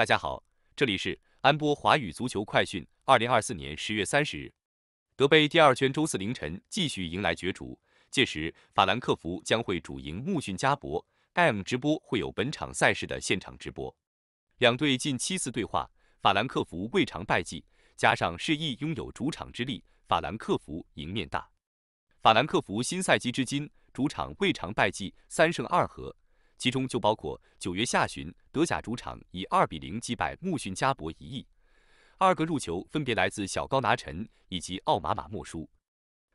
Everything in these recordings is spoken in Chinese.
大家好，这里是安波华语足球快讯。二零二四年十月三十日，德杯第二圈周四凌晨继续迎来角逐，届时法兰克福将会主迎穆逊加伯 M 直播会有本场赛事的现场直播。两队近七次对话，法兰克福未尝败绩，加上势意拥有主场之力，法兰克福赢面大。法兰克福新赛季至今主场未尝败绩，三胜二和。其中就包括九月下旬德甲主场以二比零击败穆逊加博一役，二个入球分别来自小高拿臣以及奥马马莫舒。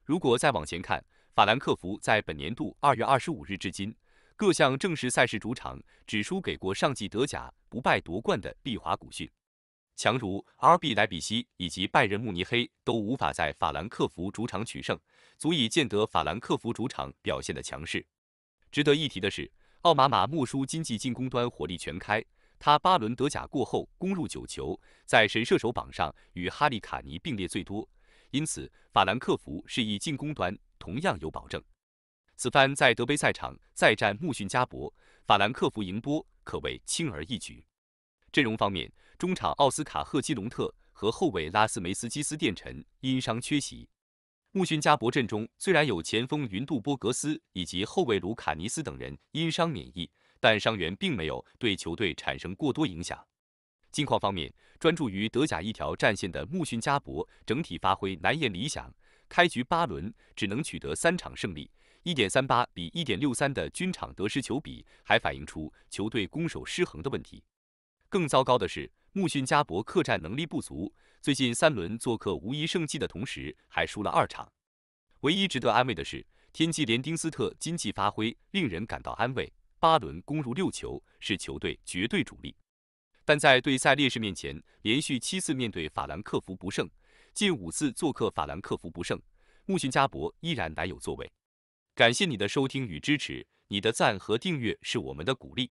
如果再往前看，法兰克福在本年度二月二十五日至今，各项正式赛事主场只输给过上季德甲不败夺冠的利华古逊，强如 RB 莱比锡以及拜仁慕尼黑都无法在法兰克福主场取胜，足以见得法兰克福主场表现的强势。值得一提的是。奥马马莫舒经济进攻端火力全开，他八轮德甲过后攻入九球，在神射手榜上与哈利卡尼并列最多，因此法兰克福是以进攻端同样有保证。此番在德杯赛场再战穆逊加伯，法兰克福赢波可谓轻而易举。阵容方面，中场奥斯卡赫基隆特和后卫拉斯梅斯基斯电臣因伤缺席。穆逊加伯阵中虽然有前锋云杜波格斯以及后卫卢卡尼斯等人因伤免疫，但伤员并没有对球队产生过多影响。近况方面，专注于德甲一条战线的穆逊加伯整体发挥难言理想，开局八轮只能取得三场胜利，一点三八比一点六三的均场得失球比还反映出球队攻守失衡的问题。更糟糕的是，穆逊加博客战能力不足，最近三轮做客无一胜绩的同时还输了二场。唯一值得安慰的是，天际连丁斯特经济发挥令人感到安慰，八轮攻入六球是球队绝对主力。但在对赛劣势面前，连续七次面对法兰克福不胜，近五次做客法兰克福不胜，穆逊加博依然难有作为。感谢你的收听与支持，你的赞和订阅是我们的鼓励。